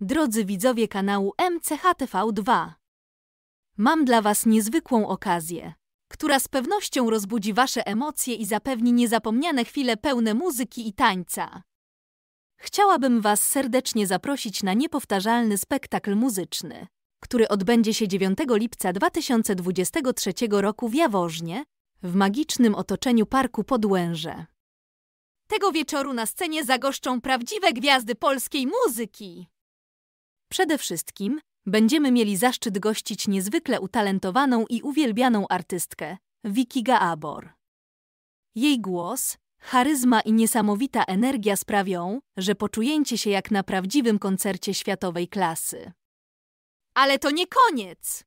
drodzy widzowie kanału MCHTV2. Mam dla Was niezwykłą okazję, która z pewnością rozbudzi Wasze emocje i zapewni niezapomniane chwile pełne muzyki i tańca. Chciałabym Was serdecznie zaprosić na niepowtarzalny spektakl muzyczny, który odbędzie się 9 lipca 2023 roku w Jaworznie, w magicznym otoczeniu Parku Podłęże. Tego wieczoru na scenie zagoszczą prawdziwe gwiazdy polskiej muzyki. Przede wszystkim będziemy mieli zaszczyt gościć niezwykle utalentowaną i uwielbianą artystkę, Vicky Gaabor. Jej głos, charyzma i niesamowita energia sprawią, że poczujecie się jak na prawdziwym koncercie światowej klasy. Ale to nie koniec!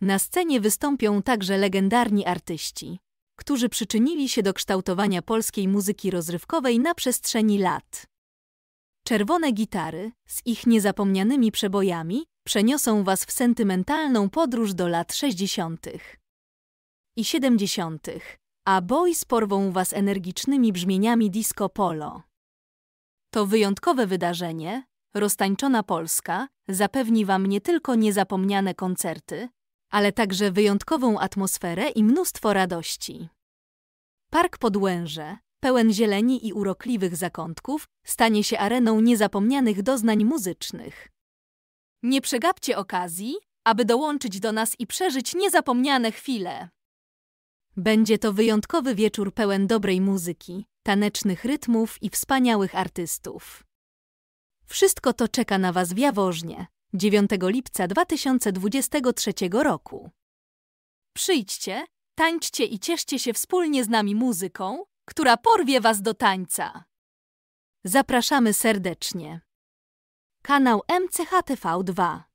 Na scenie wystąpią także legendarni artyści, którzy przyczynili się do kształtowania polskiej muzyki rozrywkowej na przestrzeni lat. Czerwone gitary z ich niezapomnianymi przebojami przeniosą Was w sentymentalną podróż do lat 60. i 70., a boys porwą Was energicznymi brzmieniami disco polo. To wyjątkowe wydarzenie, roztańczona Polska, zapewni Wam nie tylko niezapomniane koncerty, ale także wyjątkową atmosferę i mnóstwo radości. Park Podłęże pełen zieleni i urokliwych zakątków, stanie się areną niezapomnianych doznań muzycznych. Nie przegapcie okazji, aby dołączyć do nas i przeżyć niezapomniane chwile. Będzie to wyjątkowy wieczór pełen dobrej muzyki, tanecznych rytmów i wspaniałych artystów. Wszystko to czeka na Was w Jaworznie, 9 lipca 2023 roku. Przyjdźcie, tańczcie i cieszcie się wspólnie z nami muzyką, która porwie Was do tańca. Zapraszamy serdecznie. Kanał MCHTV2